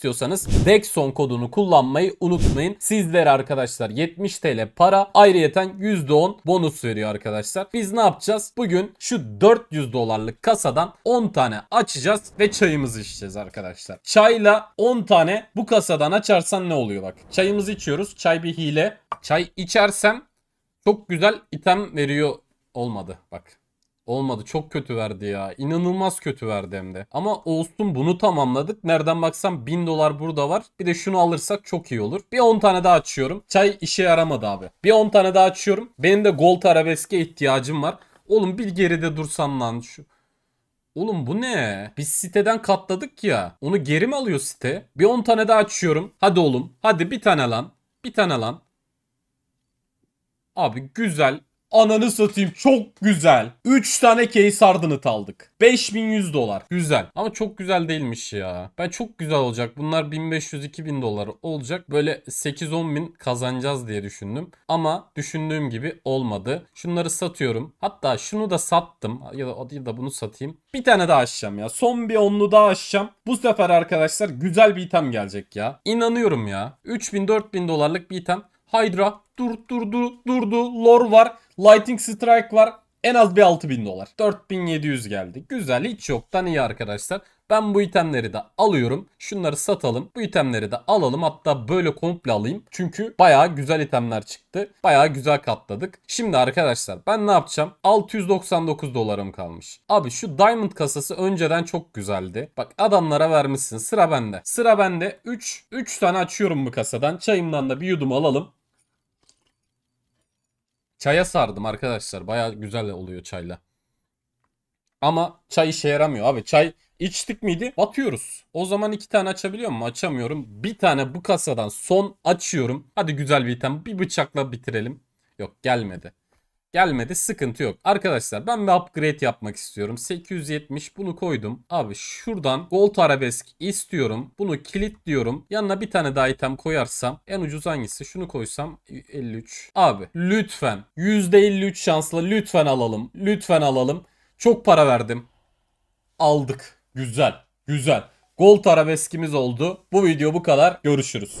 istiyorsanız Dexon kodunu kullanmayı unutmayın. Sizlere arkadaşlar 70 TL para ayrıyeten %10 bonus veriyor arkadaşlar. Biz ne yapacağız? Bugün şu 400 dolarlık kasadan 10 tane açacağız ve çayımızı içeceğiz arkadaşlar. Çayla 10 tane bu kasadan açarsan ne oluyor bak. Çayımızı içiyoruz. Çay bir hile. Çay içersem çok güzel item veriyor olmadı bak. Olmadı çok kötü verdi ya. İnanılmaz kötü verdi hem de. Ama olsun bunu tamamladık. Nereden baksam 1000 dolar burada var. Bir de şunu alırsak çok iyi olur. Bir 10 tane daha açıyorum. Çay işe yaramadı abi. Bir 10 tane daha açıyorum. Benim de gold arabeske ihtiyacım var. Oğlum bir geride dursan lan şu. Oğlum bu ne? Biz siteden katladık ya. Onu geri mi alıyor site? Bir 10 tane daha açıyorum. Hadi oğlum. Hadi bir tane lan. Bir tane lan. Abi güzel. Ananı satayım çok güzel. 3 tane case ardını aldık. 5100 dolar. Güzel. Ama çok güzel değilmiş ya. Ben çok güzel olacak. Bunlar 1500-2000 dolar olacak. Böyle 8-10 bin kazanacağız diye düşündüm. Ama düşündüğüm gibi olmadı. Şunları satıyorum. Hatta şunu da sattım. Ya da, ya da bunu satayım. Bir tane daha açacağım ya. Son bir onlu daha açacağım. Bu sefer arkadaşlar güzel bir item gelecek ya. İnanıyorum ya. 3000-4000 dolarlık bir item Hydra, dur dur dur durdu. Lore var. Lightning Strike var. En az bir 6000 dolar. 4700 geldi. Güzel hiç yoktan iyi arkadaşlar. Ben bu itemleri de alıyorum. Şunları satalım. Bu itemleri de alalım. Hatta böyle komple alayım. Çünkü bayağı güzel itemler çıktı. Bayağı güzel katladık. Şimdi arkadaşlar ben ne yapacağım? 699 dolarım kalmış. Abi şu diamond kasası önceden çok güzeldi. Bak adamlara vermişsin. Sıra bende. Sıra bende. 3 3 tane açıyorum bu kasadan. Çayımdan da bir yudum alalım. Çaya sardım arkadaşlar. Baya güzel oluyor çayla. Ama çay işe yaramıyor abi. Çay içtik miydi? Atıyoruz. O zaman iki tane açabiliyor mu? Açamıyorum. Bir tane bu kasadan son açıyorum. Hadi güzel bir item. Bir bıçakla bitirelim. Yok gelmedi. Gelmedi sıkıntı yok. Arkadaşlar ben bir upgrade yapmak istiyorum. 870 bunu koydum. Abi şuradan gold arabesk istiyorum. Bunu kilitliyorum. Yanına bir tane daha item koyarsam en ucuz hangisi? Şunu koysam 53. Abi lütfen %53 şansla lütfen alalım. Lütfen alalım. Çok para verdim. Aldık. Güzel. Güzel. Gold arabeskimiz oldu. Bu video bu kadar. Görüşürüz.